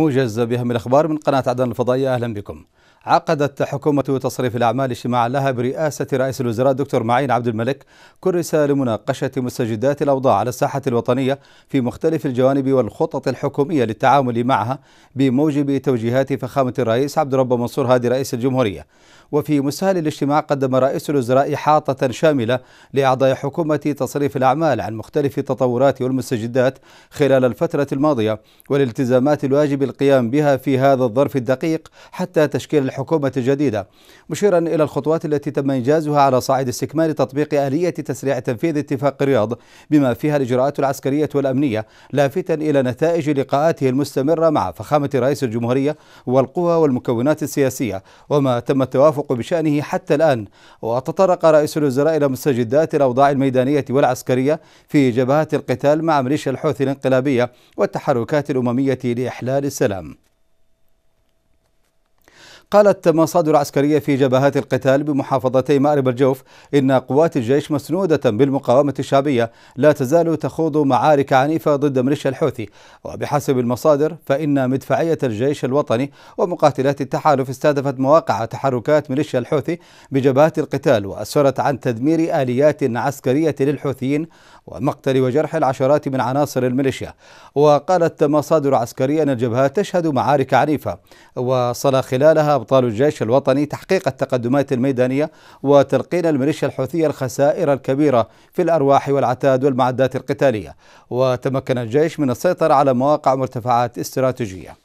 موجز بأهم الأخبار من قناة عدن الفضائية أهلا بكم عقدت حكومة تصريف الأعمال اجتماعا لها برئاسة رئيس الوزراء الدكتور معين عبد الملك كرس لمناقشة مستجدات الأوضاع على الساحة الوطنية في مختلف الجوانب والخطط الحكومية للتعامل معها بموجب توجيهات فخامة الرئيس عبد الرب منصور هادي رئيس الجمهورية وفي مسهل الاجتماع قدم رئيس الوزراء إحاطة شاملة لأعضاء حكومة تصريف الأعمال عن مختلف التطورات والمستجدات خلال الفترة الماضية والالتزامات الواجب القيام بها في هذا الظرف الدقيق حتى تشكيل الحكومة الجديدة مشيرا إلى الخطوات التي تم إنجازها على صعيد استكمال تطبيق آلية تسريع تنفيذ اتفاق الرياض بما فيها الإجراءات العسكرية والأمنية لافتا إلى نتائج لقاءاته المستمرة مع فخامة رئيس الجمهورية والقوى والمكونات السياسية وما تم التوافق بشأنه حتى الآن وتطرق رئيس الوزراء إلى مستجدات الأوضاع الميدانية والعسكرية في جبهات القتال مع ميليشيا الحوثي الانقلابية والتحركات الأممية لإحلال السلام قالت مصادر عسكرية في جبهات القتال بمحافظتي مأرب الجوف إن قوات الجيش مسنودة بالمقاومة الشعبية لا تزال تخوض معارك عنيفة ضد ميليشيا الحوثي وبحسب المصادر فإن مدفعية الجيش الوطني ومقاتلات التحالف استهدفت مواقع تحركات ميليشيا الحوثي بجبهات القتال وأسرت عن تدمير آليات عسكرية للحوثيين ومقتل وجرح العشرات من عناصر الميليشيا وقالت مصادر عسكرية أن الجبهات تشهد معارك عنيفة وصل خلالها أبطال الجيش الوطني تحقيق التقدمات الميدانية وتلقين الميليشيا الحوثية الخسائر الكبيرة في الأرواح والعتاد والمعدات القتالية وتمكن الجيش من السيطرة على مواقع مرتفعات استراتيجية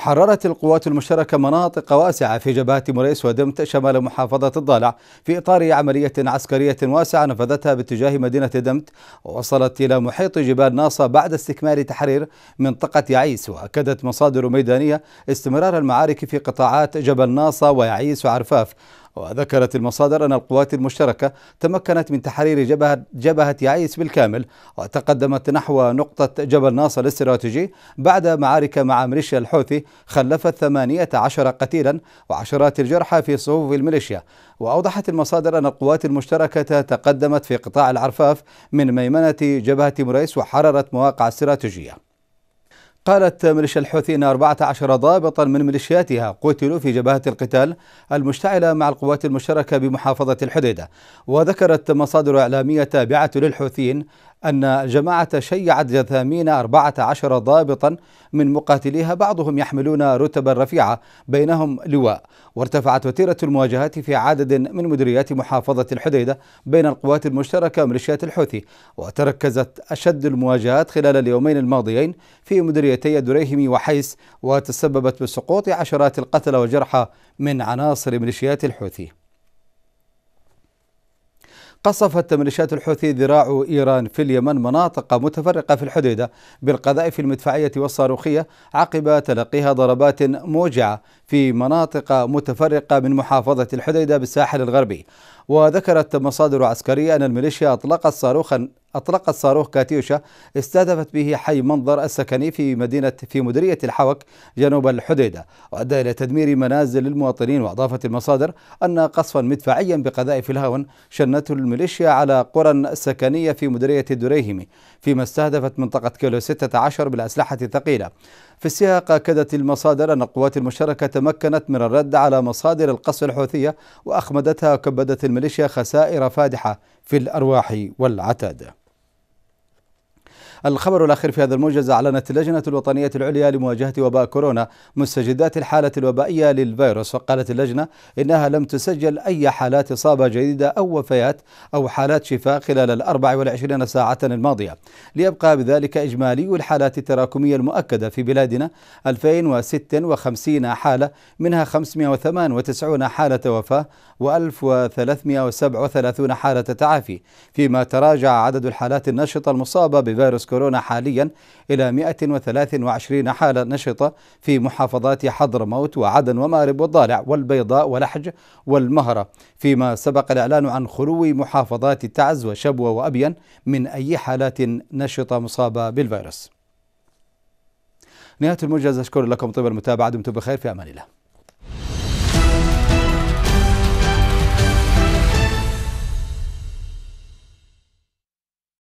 حررت القوات المشتركة مناطق واسعة في جبهات مريس ودمت شمال محافظة الضالع في إطار عملية عسكرية واسعة نفذتها باتجاه مدينة دمت ووصلت إلى محيط جبال ناصة بعد استكمال تحرير منطقة يعيس وأكدت مصادر ميدانية استمرار المعارك في قطاعات جبل ناصة ويعيس وعرفاف وذكرت المصادر أن القوات المشتركة تمكنت من تحرير جبهة, جبهة يعيس بالكامل وتقدمت نحو نقطة جبل ناصر الاستراتيجي بعد معارك مع ميليشيا الحوثي خلفت 18 قتيلا وعشرات الجرحى في صفوف الميليشيا وأوضحت المصادر أن القوات المشتركة تقدمت في قطاع العرفاف من ميمنة جبهة مريس وحررت مواقع استراتيجية قالت ميليشيا الحوثي أن 14 ضابطا من ميليشياتها قتلوا في جبهة القتال المشتعلة مع القوات المشتركة بمحافظة الحديدة وذكرت مصادر إعلامية تابعة للحوثيين أن الجماعة شيعت جثامين 14 ضابطا من مقاتليها بعضهم يحملون رتبا رفيعة بينهم لواء وارتفعت وتيرة المواجهات في عدد من مديريات محافظة الحديدة بين القوات المشتركة وميليشيات الحوثي وتركزت أشد المواجهات خلال اليومين الماضيين في مديريتي دريهمي وحيس وتسببت بسقوط عشرات القتلى والجرحى من عناصر ميليشيات الحوثي قصفت ميليشيات الحوثي ذراع إيران في اليمن مناطق متفرقة في الحديدة بالقذائف المدفعية والصاروخية عقب تلقيها ضربات موجعة في مناطق متفرقة من محافظة الحديدة بالساحل الغربي وذكرت مصادر عسكرية أن الميليشيا أطلقت صاروخا أطلقت صاروخ كاتيوشا استهدفت به حي منظر السكني في مدينة في مديرية الحوك جنوب الحديدة وأدى إلى تدمير منازل المواطنين وأضافت المصادر أن قصفا مدفعيا بقذائف الهاون شنته الميليشيا على قرى سكنية في مديرية الدريهمي فيما استهدفت منطقة كيلو 16 بالأسلحة الثقيلة في السياق أكدت المصادر أن القوات المشتركة تمكنت من الرد على مصادر القصف الحوثية وأخمدتها وكبدت الميليشيا خسائر فادحة في الأرواح والعتاد الخبر الأخير في هذا الموجز أعلنت اللجنة الوطنية العليا لمواجهة وباء كورونا مستجدات الحالة الوبائية للفيروس وقالت اللجنة إنها لم تسجل أي حالات إصابة جديدة أو وفيات أو حالات شفاء خلال ال 24 ساعة الماضية ليبقى بذلك إجمالي الحالات التراكمية المؤكدة في بلادنا 2056 حالة منها 598 حالة وفاة و1337 حالة تعافي فيما تراجع عدد الحالات النشطة المصابة بفيروس كورونا حاليا إلى 123 حالة نشطة في محافظات حضرموت وعدن ومأرب والضالع والبيضاء ولحج والمهرة فيما سبق الإعلان عن خلو محافظات تعز وشبوة وأبين من أي حالات نشطة مصابة بالفيروس نهاية الموجز أشكر لكم طيب المتابعة دمتم بخير في أمان الله